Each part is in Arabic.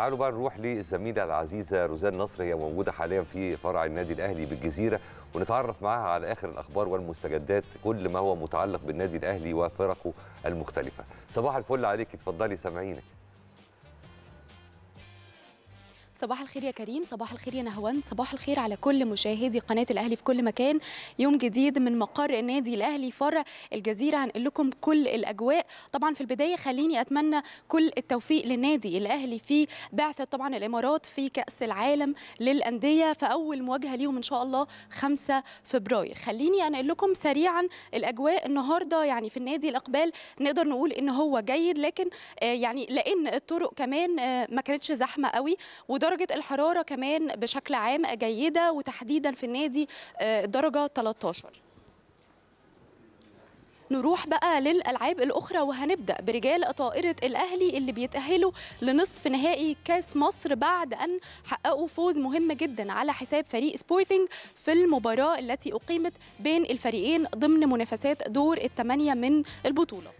تعالوا بقى نروح للزميله العزيزه روزان نصر هي موجوده حاليا في فرع النادي الاهلي بالجزيره ونتعرف معاها على اخر الاخبار والمستجدات كل ما هو متعلق بالنادي الاهلي وفرقه المختلفه. صباح الفل عليك اتفضلي سامعينك. صباح الخير يا كريم صباح الخير يا نهوان صباح الخير على كل مشاهدي قناة الأهلي في كل مكان يوم جديد من مقر النادي الأهلي فرع الجزيرة هنقل لكم كل الأجواء طبعا في البداية خليني أتمنى كل التوفيق للنادي الأهلي في بعثة طبعا الإمارات في كأس العالم للأندية فأول مواجهة ليهم إن شاء الله 5 فبراير خليني أنقل لكم سريعا الأجواء النهاردة يعني في النادي الإقبال نقدر نقول إن هو جيد لكن آه، يعني لأن الطرق كمان آه، ما كانتش زحمة قوي وده درجة الحرارة كمان بشكل عام جيدة وتحديدا في النادي آه، درجة 13 نروح بقى للالعاب الاخرى وهنبدا برجال طائره الاهلي اللي بيتاهلوا لنصف نهائي كاس مصر بعد ان حققوا فوز مهم جدا على حساب فريق سبورتنج في المباراه التي اقيمت بين الفريقين ضمن منافسات دور الثمانيه من البطوله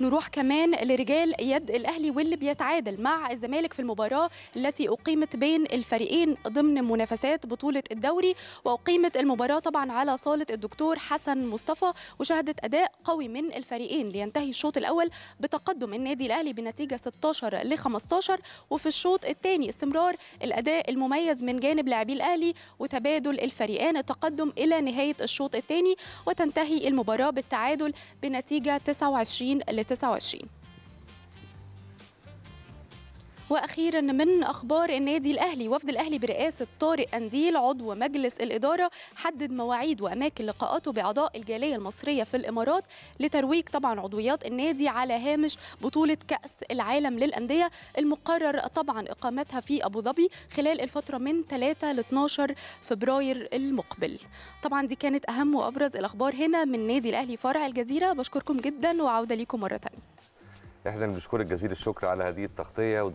نروح كمان لرجال يد الاهلي واللي بيتعادل مع الزمالك في المباراه التي اقيمت بين الفريقين ضمن منافسات بطوله الدوري واقيمت المباراه طبعا على صاله الدكتور حسن مصطفى وشهدت اداء قوي من الفريقين لينتهي الشوط الاول بتقدم النادي الاهلي بنتيجه 16 ل 15 وفي الشوط الثاني استمرار الاداء المميز من جانب لاعبي الاهلي وتبادل الفريقان التقدم الى نهايه الشوط الثاني وتنتهي المباراه بالتعادل بنتيجه 29 ل 29 واخيرا من اخبار النادي الاهلي وفد الاهلي برئاسه طارق انديل عضو مجلس الاداره حدد مواعيد واماكن لقاءاته باعضاء الجاليه المصريه في الامارات لترويج طبعا عضويات النادي على هامش بطوله كاس العالم للانديه المقرر طبعا اقامتها في ابو ظبي خلال الفتره من 3 ل 12 فبراير المقبل طبعا دي كانت اهم وابرز الاخبار هنا من نادي الاهلي فرع الجزيره بشكركم جدا وعوده ليكم مره ثانيه احنا بنشكر الجزيل الشكر على هذه التغطيه